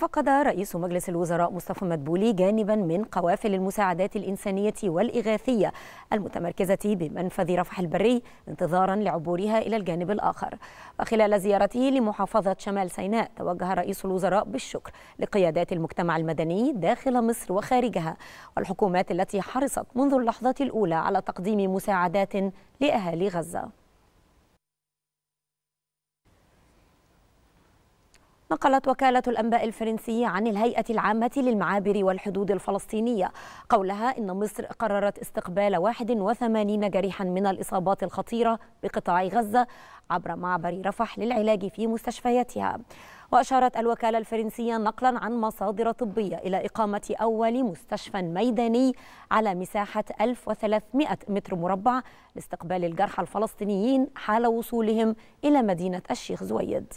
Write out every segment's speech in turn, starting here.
فقد رئيس مجلس الوزراء مصطفى مدبولي جانبا من قوافل المساعدات الإنسانية والإغاثية المتمركزة بمنفذ رفح البري انتظارا لعبورها إلى الجانب الآخر وخلال زيارته لمحافظة شمال سيناء توجه رئيس الوزراء بالشكر لقيادات المجتمع المدني داخل مصر وخارجها والحكومات التي حرصت منذ اللحظة الأولى على تقديم مساعدات لأهالي غزة نقلت وكالة الأنباء الفرنسية عن الهيئة العامة للمعابر والحدود الفلسطينية قولها إن مصر قررت استقبال 81 جريحا من الإصابات الخطيرة بقطاع غزة عبر معبر رفح للعلاج في مستشفياتها وأشارت الوكالة الفرنسية نقلا عن مصادر طبية إلى إقامة أول مستشفى ميداني على مساحة 1300 متر مربع لاستقبال الجرحى الفلسطينيين حال وصولهم إلى مدينة الشيخ زويد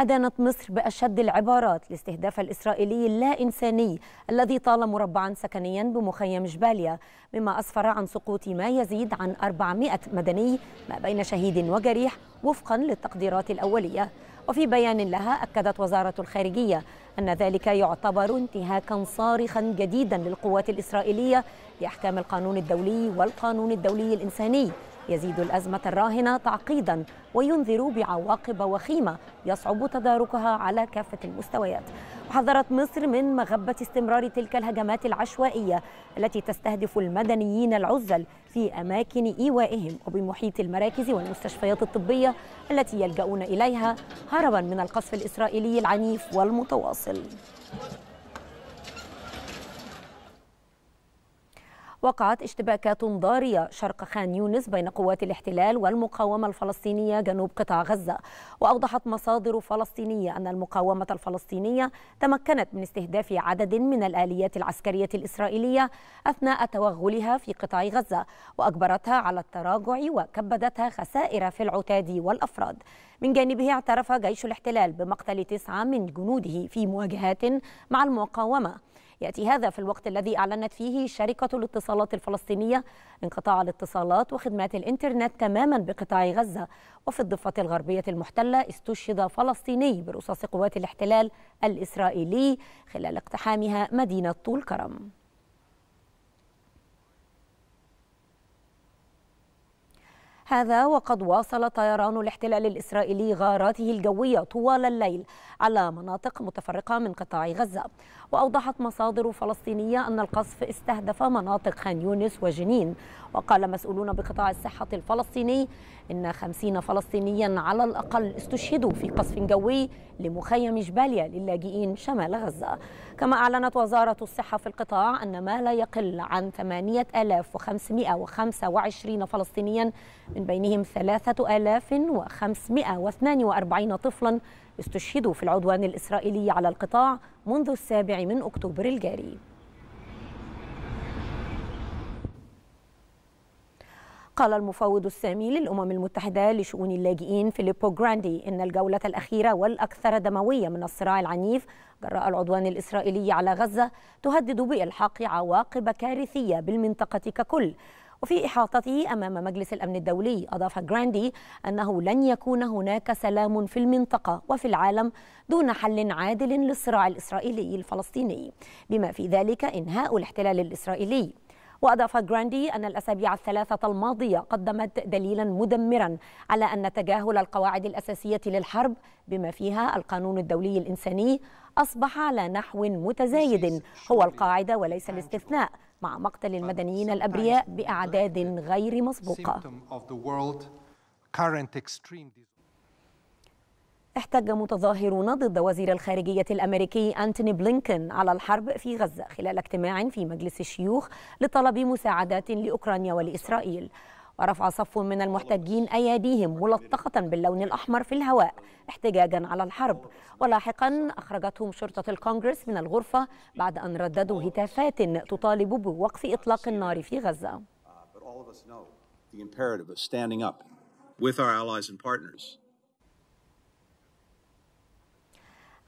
أدانت مصر بأشد العبارات الاستهداف الإسرائيلي اللا إنساني الذي طال مربعا سكنيا بمخيم جباليا مما أسفر عن سقوط ما يزيد عن 400 مدني ما بين شهيد وجريح وفقا للتقديرات الأولية وفي بيان لها أكدت وزارة الخارجية أن ذلك يعتبر انتهاكا صارخا جديدا للقوات الإسرائيلية لأحكام القانون الدولي والقانون الدولي الإنساني يزيد الأزمة الراهنة تعقيدا وينذر بعواقب وخيمة يصعب تداركها على كافة المستويات حذرت مصر من مغبة استمرار تلك الهجمات العشوائية التي تستهدف المدنيين العزل في أماكن إيوائهم وبمحيط المراكز والمستشفيات الطبية التي يلجؤون إليها هربا من القصف الإسرائيلي العنيف والمتواصل وقعت اشتباكات ضارية شرق خان يونس بين قوات الاحتلال والمقاومة الفلسطينية جنوب قطاع غزة وأوضحت مصادر فلسطينية أن المقاومة الفلسطينية تمكنت من استهداف عدد من الآليات العسكرية الإسرائيلية أثناء توغلها في قطاع غزة وأجبرتها على التراجع وكبدتها خسائر في العتاد والأفراد من جانبه اعترف جيش الاحتلال بمقتل تسعة من جنوده في مواجهات مع المقاومة يأتي هذا في الوقت الذي أعلنت فيه شركة الاتصالات الفلسطينية انقطاع الاتصالات وخدمات الإنترنت تماما بقطاع غزة وفي الضفة الغربية المحتلة استشهد فلسطيني برصاص قوات الاحتلال الإسرائيلي خلال اقتحامها مدينة طول كرم هذا وقد واصل طيران الاحتلال الإسرائيلي غاراته الجوية طوال الليل على مناطق متفرقة من قطاع غزة وأوضحت مصادر فلسطينية أن القصف استهدف مناطق خان يونس وجنين وقال مسؤولون بقطاع الصحة الفلسطيني إن خمسين فلسطينيا على الأقل استشهدوا في قصف جوي لمخيم جباليا للاجئين شمال غزة كما أعلنت وزارة الصحة في القطاع أن ما لا يقل عن 8525 فلسطينيا من بينهم 3542 طفلا استشهدوا في العدوان الإسرائيلي على القطاع منذ السابع من أكتوبر الجاري قال المفوض السامي للأمم المتحدة لشؤون اللاجئين فيليبو جراندي إن الجولة الأخيرة والأكثر دموية من الصراع العنيف جراء العدوان الإسرائيلي على غزة تهدد بإلحاق عواقب كارثية بالمنطقة ككل وفي إحاطته أمام مجلس الأمن الدولي أضاف جراندي أنه لن يكون هناك سلام في المنطقة وفي العالم دون حل عادل للصراع الإسرائيلي الفلسطيني بما في ذلك إنهاء الاحتلال الإسرائيلي وأضاف جراندي أن الأسابيع الثلاثة الماضية قدمت دليلا مدمرا على أن تجاهل القواعد الأساسية للحرب بما فيها القانون الدولي الإنساني أصبح على نحو متزايد هو القاعدة وليس الاستثناء مع مقتل المدنيين الأبرياء بأعداد غير مسبوقة احتج متظاهرون ضد وزير الخارجية الأمريكي أنتوني بلينكن على الحرب في غزة خلال اجتماع في مجلس الشيوخ لطلب مساعدات لأوكرانيا ولإسرائيل ورفع صف من المحتجين أياديهم ملطخة باللون الأحمر في الهواء احتجاجا على الحرب ولاحقا أخرجتهم شرطة الكونغرس من الغرفة بعد أن رددوا هتافات تطالب بوقف إطلاق النار في غزة.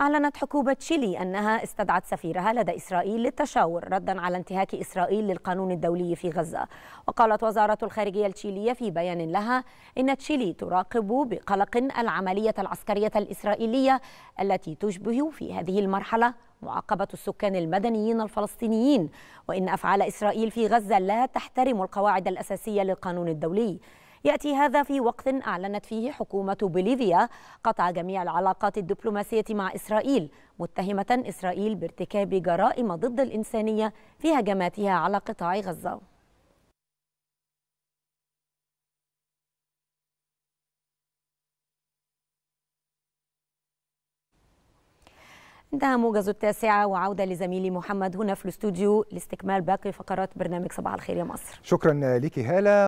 أعلنت حكومة تشيلي أنها استدعت سفيرها لدى إسرائيل للتشاور ردا على انتهاك إسرائيل للقانون الدولي في غزة وقالت وزارة الخارجية التشيلية في بيان لها إن تشيلي تراقب بقلق العملية العسكرية الإسرائيلية التي تشبه في هذه المرحلة معاقبة السكان المدنيين الفلسطينيين وإن أفعال إسرائيل في غزة لا تحترم القواعد الأساسية للقانون الدولي يأتي هذا في وقت أعلنت فيه حكومة بوليفيا قطع جميع العلاقات الدبلوماسية مع إسرائيل متهمة إسرائيل بارتكاب جرائم ضد الإنسانية في هجماتها على قطاع غزة انتهى موجز التاسعة وعودة لزميلي محمد هنا في الاستوديو لاستكمال باقي فقرات برنامج صباح الخير يا مصر شكرا لك هالة